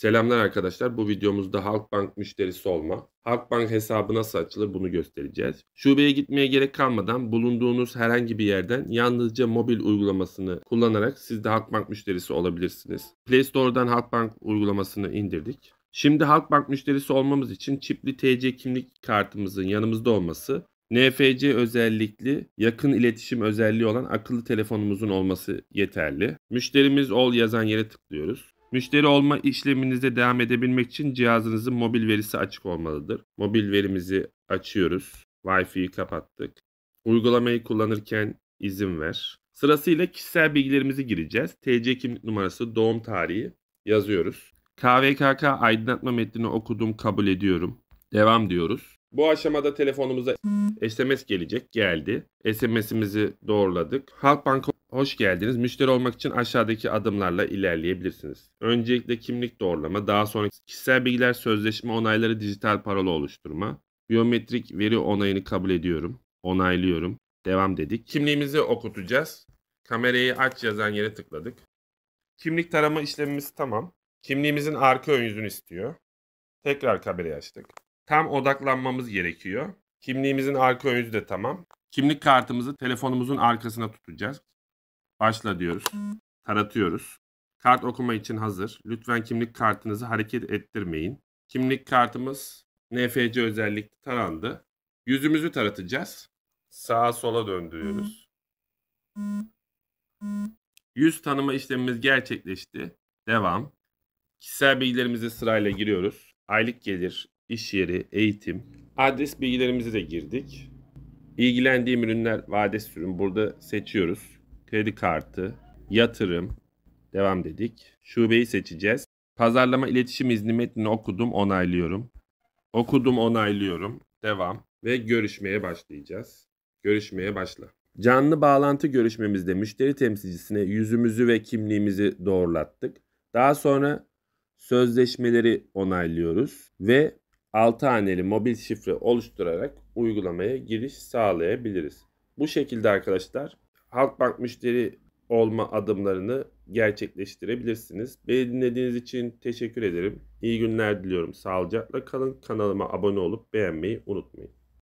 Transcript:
Selamlar arkadaşlar. Bu videomuzda Halkbank müşterisi olma, Halkbank hesabı nasıl açılır bunu göstereceğiz. Şubeye gitmeye gerek kalmadan bulunduğunuz herhangi bir yerden yalnızca mobil uygulamasını kullanarak siz de Halkbank müşterisi olabilirsiniz. Play Store'dan Halkbank uygulamasını indirdik. Şimdi Halkbank müşterisi olmamız için çipli TC kimlik kartımızın yanımızda olması, NFC özellikli yakın iletişim özelliği olan akıllı telefonumuzun olması yeterli. Müşterimiz ol yazan yere tıklıyoruz. Müşteri olma işleminize devam edebilmek için cihazınızın mobil verisi açık olmalıdır. Mobil verimizi açıyoruz. Wi-Fi'yi kapattık. Uygulamayı kullanırken izin ver. Sırasıyla kişisel bilgilerimizi gireceğiz. TC kimlik numarası, doğum tarihi yazıyoruz. KVKK aydınlatma metnini okudum, kabul ediyorum. Devam diyoruz. Bu aşamada telefonumuza SMS gelecek. Geldi. SMS'imizi doğruladık. Halkbank Hoş geldiniz. Müşteri olmak için aşağıdaki adımlarla ilerleyebilirsiniz. Öncelikle kimlik doğrulama, daha sonra kişisel bilgiler, sözleşme onayları, dijital parola oluşturma, biyometrik veri onayını kabul ediyorum, onaylıyorum. Devam dedik. Kimliğimizi okutacağız. Kamerayı aç yazan yere tıkladık. Kimlik tarama işlemimiz tamam. Kimliğimizin arka ön yüzünü istiyor. Tekrar kamerayı açtık. Tam odaklanmamız gerekiyor. Kimliğimizin arka ön yüzü de tamam. Kimlik kartımızı telefonumuzun arkasına tutacağız. Başla diyoruz. Taratıyoruz. Kart okuma için hazır. Lütfen kimlik kartınızı hareket ettirmeyin. Kimlik kartımız NFC özellik tarandı. Yüzümüzü taratacağız. Sağa sola döndürüyoruz. Yüz tanıma işlemimiz gerçekleşti. Devam. Kişisel bilgilerimizi sırayla giriyoruz. Aylık gelir, iş yeri, eğitim. Adres bilgilerimizi de girdik. İlgilendiğim ürünler ve adres ürün burada seçiyoruz kredi kartı, yatırım, devam dedik. Şubeyi seçeceğiz. Pazarlama iletişim izni metnini okudum, onaylıyorum. Okudum, onaylıyorum. Devam ve görüşmeye başlayacağız. Görüşmeye başla. Canlı bağlantı görüşmemizde müşteri temsilcisine yüzümüzü ve kimliğimizi doğrulattık. Daha sonra sözleşmeleri onaylıyoruz ve 6 haneli mobil şifre oluşturarak uygulamaya giriş sağlayabiliriz. Bu şekilde arkadaşlar Halkbank müşteri olma adımlarını gerçekleştirebilirsiniz. Beni dinlediğiniz için teşekkür ederim. İyi günler diliyorum. Sağlıcakla kalın. Kanalıma abone olup beğenmeyi unutmayın.